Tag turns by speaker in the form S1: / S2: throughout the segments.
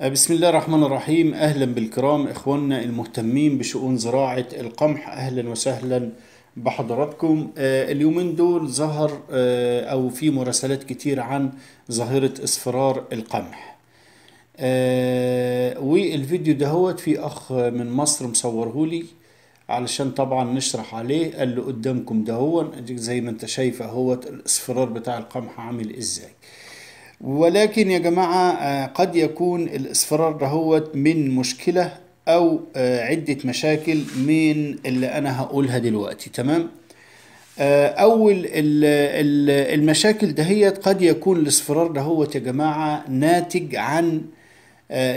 S1: أه، بسم الله الرحمن الرحيم أهلا بالكرام إخواننا المهتمين بشؤون زراعة القمح أهلا وسهلا بحضراتكم أه، اليومين دول ظهر أه، أو في مراسلات كتير عن ظاهرة اصفرار القمح والفيديو دهوت في أخ من مصر مصورهولي علشان طبعا نشرح عليه اللي قدامكم هو زي ما انت شايف اهوت الاصفرار بتاع القمح عامل ازاي ولكن يا جماعة آه، قد يكون الإصفرار هو من مشكلة أو آه، عدة مشاكل من اللي أنا هقولها دلوقتي تمام آه، أول المشاكل دهيت قد يكون الإصفرار هو يا جماعة ناتج عن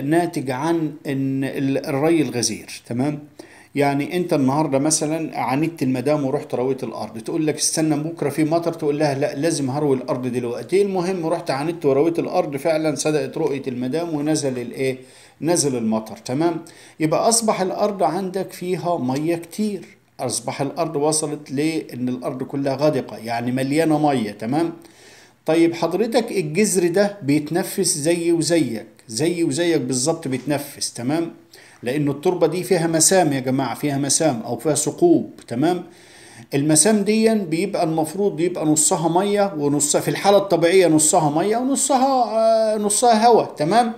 S1: ناتج عن الري الغزير تمام يعني انت النهارده مثلا عاندت المدام ورحت رويت الارض تقول لك استنى بكره في مطر تقول لها لا لازم هروي الارض دلوقتي إيه المهم رحت عاندت ورويت الارض فعلا صدقت رؤيه المدام ونزل الايه نزل المطر تمام يبقى اصبح الارض عندك فيها ميه كتير اصبح الارض وصلت لان الارض كلها غادقه يعني مليانه ميه تمام طيب حضرتك الجذر ده بيتنفس زي وزيك زي وزيك بالظبط بيتنفس تمام لانه التربه دي فيها مسام يا جماعه فيها مسام او فيها ثقوب تمام المسام دي بيبقى المفروض يبقى نصها ميه ونصها في الحاله الطبيعيه نصها ميه ونصها آه، نصها هواء تمام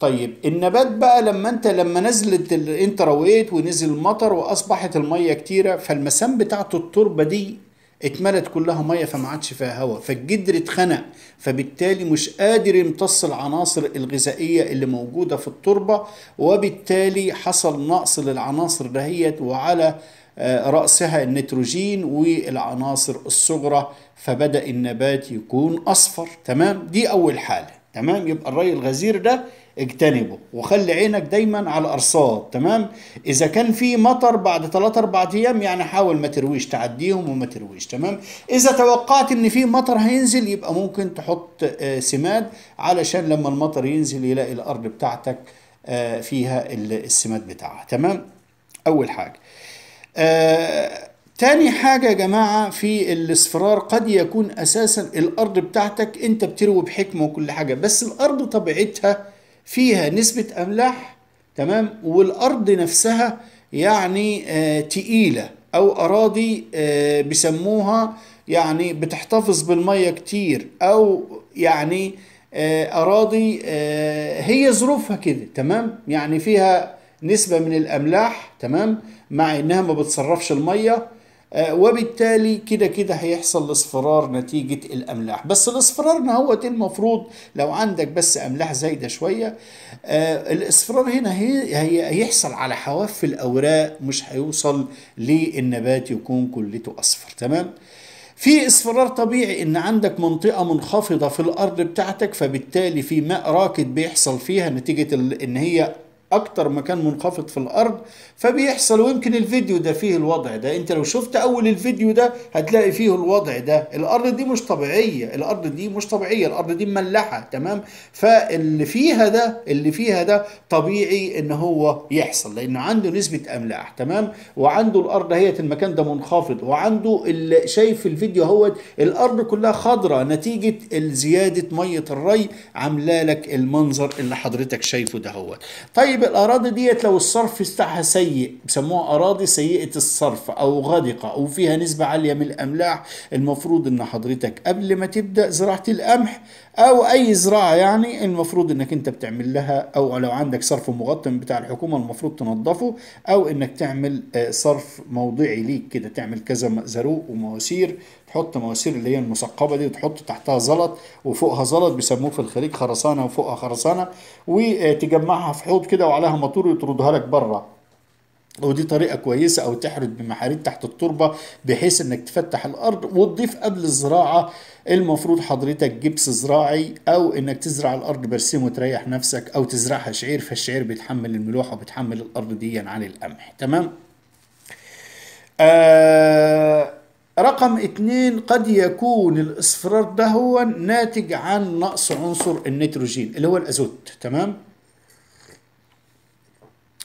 S1: طيب النبات بقى لما انت لما نزلت انت رويت ونزل المطر واصبحت الميه كتيره فالمسام بتاعته التربه دي اتملت كلها ميه فما عادش فيها هواء فالجدر اتخنق فبالتالي مش قادر يمتص العناصر الغذائيه اللي موجوده في التربه وبالتالي حصل نقص للعناصر دهيت وعلى آه، رأسها النيتروجين والعناصر الصغرى فبدأ النبات يكون أصفر تمام دي أول حالة تمام يبقى الري الغزير ده اجتنبه وخلي عينك دايما على الارصاد تمام اذا كان في مطر بعد 3 4 ايام يعني حاول ما ترويش تعديهم وما ترويش تمام اذا توقعت ان في مطر هينزل يبقى ممكن تحط آه، سماد علشان لما المطر ينزل يلاقي الارض بتاعتك آه، فيها السماد بتاعها تمام اول حاجه آه، تاني حاجة يا جماعة في الاصفرار قد يكون أساسا الأرض بتاعتك أنت بتروي بحكمة وكل حاجة بس الأرض طبيعتها فيها نسبة أملاح تمام والأرض نفسها يعني آه، تقيلة أو أراضي آه، بيسموها يعني بتحتفظ بالمية كتير أو يعني آه، أراضي هي ظروفها كده تمام يعني فيها نسبة من الأملاح تمام مع إنها ما بتصرفش المية آه، وبالتالي كده كده هيحصل اصفرار نتيجة الأملاح بس الاصفرار ما هو المفروض لو عندك بس أملاح زايدة شوية آه، الاصفرار هنا هي هيحصل على حواف الأوراق مش هيوصل للنبات يكون كلته أصفر تمام؟ في اصفرار طبيعي ان عندك منطقه منخفضه في الارض بتاعتك فبالتالي في ماء راكد بيحصل فيها نتيجه ان هي اكتر مكان منخفض في الارض فبيحصل ويمكن الفيديو ده فيه الوضع ده انت لو شفت اول الفيديو ده هتلاقي فيه الوضع ده الارض دي مش طبيعيه الارض دي مش طبيعيه الارض دي مملحه تمام فاللي فيها ده اللي فيها ده طبيعي ان هو يحصل لانه عنده نسبه املاح تمام وعنده الارض هي المكان ده منخفض وعنده شايف الفيديو اهوت الارض كلها خضراء نتيجه زياده ميه الري عامله لك المنظر اللي حضرتك شايفه ده هو طيب طيب الاراضي ديت لو الصرف بتاعها سيء بيسموها اراضي سيئه الصرف او غادقه او فيها نسبه عاليه من الاملاح المفروض ان حضرتك قبل ما تبدا زراعه القمح او اي زراعه يعني المفروض انك انت بتعمل لها او لو عندك صرف مغطى بتاع الحكومه المفروض تنظفه او انك تعمل آه، صرف موضعي ليك كده تعمل كذا زروق ومواسير تحط مواسير اللي هي المثقبه دي وتحط تحتها زلط وفوقها زلط بيسموه في الخليج خرسانه وفوقها خرسانه وتجمعها آه، في حوض كده وعليها ماتور يطردها لك بره ودي طريقة كويسة أو تحرد بمحاريب تحت التربة بحيث إنك تفتح الأرض وتضيف قبل الزراعة المفروض حضرتك جبس زراعي أو إنك تزرع الأرض برسيم وتريح نفسك أو تزرعها شعير فالشعير بيتحمل الملوحة وبتحمل الأرض دي يعني عن القمح تمام؟ آه رقم اثنين قد يكون الاصفرار ده هو ناتج عن نقص عنصر النيتروجين اللي هو الازوت تمام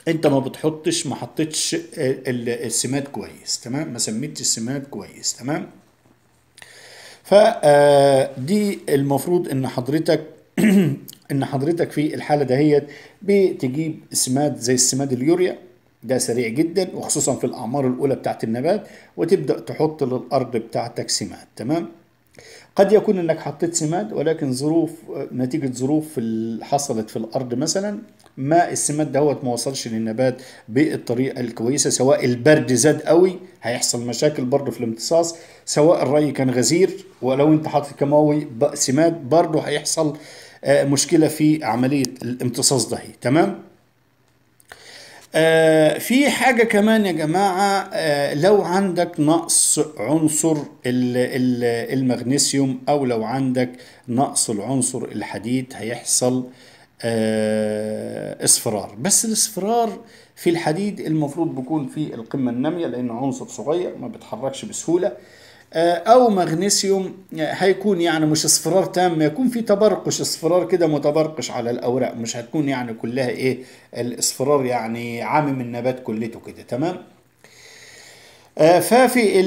S1: انت ما بتحطش ما حطيتش السماد كويس تمام ما سميتش السماد كويس تمام فدي آه، المفروض ان حضرتك ان حضرتك في الحاله دهيت بتجيب سماد زي السماد اليوريا ده سريع جدا وخصوصا في الاعمار الاولى بتاعت النبات وتبدا تحط للارض بتاعتك سماد تمام قد يكون انك حطيت سماد ولكن ظروف نتيجه ظروف حصلت في الارض مثلا ما السماد دهوت ما وصلش للنبات بالطريقه الكويسه سواء البرد زاد قوي هيحصل مشاكل برضه في الامتصاص سواء الري كان غزير ولو انت حاطط كماوي سماد برضه هيحصل آه، مشكله في عمليه الامتصاص ده تمام آه في حاجة كمان يا جماعة آه لو عندك نقص عنصر المغنيسيوم أو لو عندك نقص العنصر الحديد هيحصل آه، اصفرار بس الاصفرار في الحديد المفروض بيكون في القمة النامية لأنه عنصر صغير ما بيتحركش بسهولة آه، أو مغنيسيوم آه، هيكون يعني مش اصفرار تام يكون في تبرقش اصفرار كده متبرقش على الأوراق مش هتكون يعني كلها إيه الاصفرار يعني عامم النبات كلته كده تمام ففي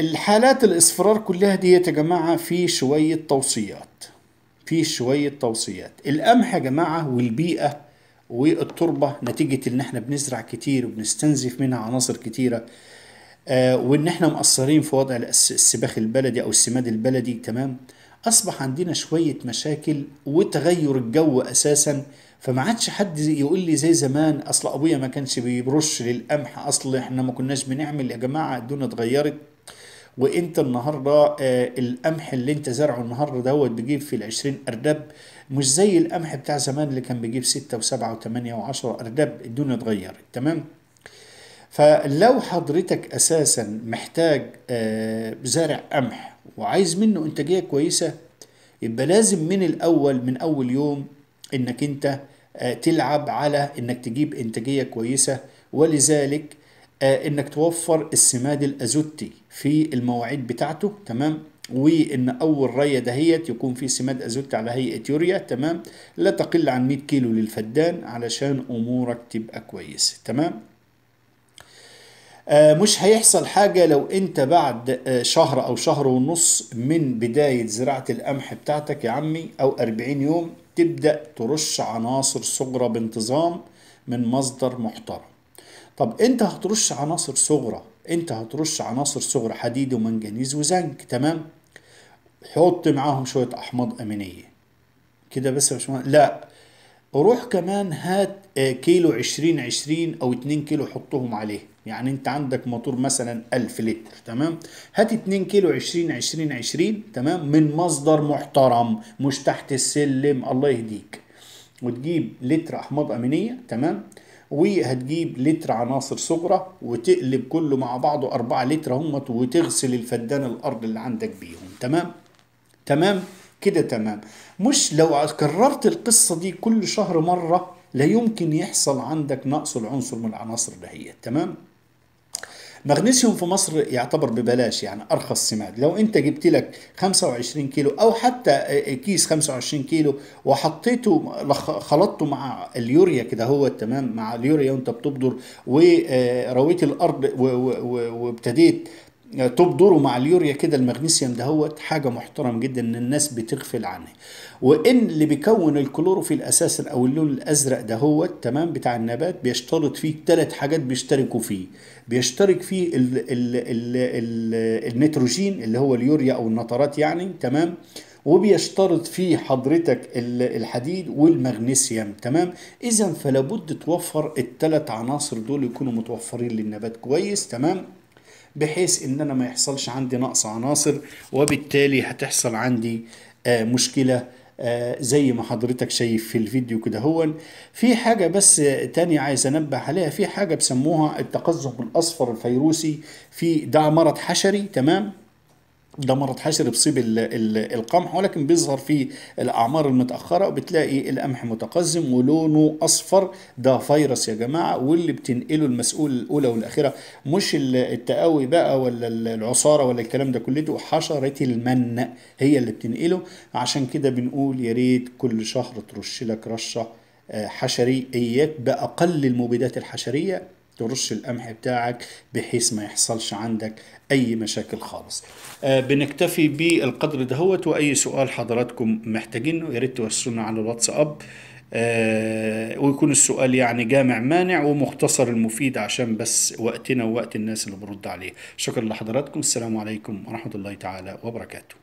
S1: الحالات الاصفرار كلها ديت يا جماعة في شوية توصيات في شوية توصيات القمح يا جماعة والبيئة والتربة نتيجة ان احنا بنزرع كتير وبنستنزف منها عناصر كتيرة آه وان احنا مقصرين في وضع السباخ البلدي او السماد البلدي تمام اصبح عندنا شوية مشاكل وتغير الجو اساسا فما عادش حد يقول لي زي زمان اصل ابويا ما كانش بيبرش للقمح اصل احنا ما كناش بنعمل يا جماعة الدنيا اتغيرت وانت النهارده آه، القمح اللي انت زرعه النهارده دوت بيجيب في العشرين ارداب مش زي القمح بتاع زمان اللي كان بيجيب ستة وسبعة وثمانية وعشرة ارداب الدنيا اتغيرت تمام فلو حضرتك اساسا محتاج آه، زارع قمح وعايز منه انتاجيه كويسه يبقى لازم من الاول من اول يوم انك انت آه، تلعب على انك تجيب انتاجيه كويسه ولذلك آه، انك توفر السماد الازوتي في المواعيد بتاعته تمام وان اول ريه دهيت يكون في سماد ازوتي على هيئه يوريا تمام لا تقل عن 100 كيلو للفدان علشان امورك تبقى كويسه تمام آه مش هيحصل حاجة لو انت بعد آه شهر او شهر ونص من بداية زراعة القمح بتاعتك يا عمي او 40 يوم تبدأ ترش عناصر صغرى بانتظام من مصدر محترم طب انت هترش عناصر صغرى انت هترش عناصر صغرى حديد ومنجنيز وزنك تمام حط معاهم شويه احماض امينيه كده بس يا باشمهندس لا روح كمان هات آه، كيلو عشرين عشرين او اتنين كيلو حطهم عليه يعني انت عندك موتور مثلا الف لتر تمام هات اتنين كيلو عشرين عشرين عشرين تمام من مصدر محترم مش تحت السلم الله يهديك وتجيب لتر احماض امينيه تمام وهتجيب لتر عناصر صغرى وتقلب كله مع بعضه 4 لتر اهمت وتغسل الفدان الارض اللي عندك بيهم تمام تمام كده تمام مش لو كررت القصه دي كل شهر مره لا يمكن يحصل عندك نقص العنصر من العناصر دهيت تمام مغنيسيوم في مصر يعتبر ببلاش يعني ارخص سماد لو انت جبت لك 25 كيلو او حتى كيس 25 كيلو وحطيته خلطته مع اليوريا كده هو تمام مع اليوريا وانت بتبدر ورويت الارض وابتديت طوب دوره مع اليوريا كده المغنيسيوم دهوت حاجه محترم جدا ان الناس بتغفل عنه وان اللي بيكون الكلوروفيل اساسا او اللون الازرق دهوت تمام بتاع النبات بيشترط فيه ثلاث حاجات بيشتركوا فيه بيشترك فيه الـ الـ الـ الـ النيتروجين اللي هو اليوريا او النطرات يعني تمام وبيشترط فيه حضرتك الحديد والمغنيسيوم تمام اذا فلابد توفر الثلاث عناصر دول يكونوا متوفرين للنبات كويس تمام بحيث ان انا ما يحصلش عندي نقص عناصر وبالتالي هتحصل عندي آه، مشكله آه، زي ما حضرتك شايف في الفيديو كده هو في حاجه بس تانية عايز انبه عليها في حاجه بسموها التقزم الاصفر الفيروسي في ده مرض حشري تمام ده مرض حشر بصيب القمح ولكن بيظهر في الاعمار المتاخره وبتلاقي القمح متقزم ولونه اصفر ده فيروس يا جماعه واللي بتنقله المسؤول الاولى والاخيره مش التقوي بقى ولا العصاره ولا الكلام ده كله حشره المن هي اللي بتنقله عشان كده بنقول يا ريت كل شهر ترش لك رشه آه، حشري اياك باقل المبيدات الحشريه ترش القمح بتاعك بحيث ما يحصلش عندك اي مشاكل خالص آه بنكتفي بالقدر دهوت واي سؤال حضراتكم محتاجينه يا ريت توصلنا على الواتساب آه ويكون السؤال يعني جامع مانع ومختصر المفيد عشان بس وقتنا ووقت الناس اللي برد عليه شكرا لحضراتكم السلام عليكم ورحمه الله تعالى وبركاته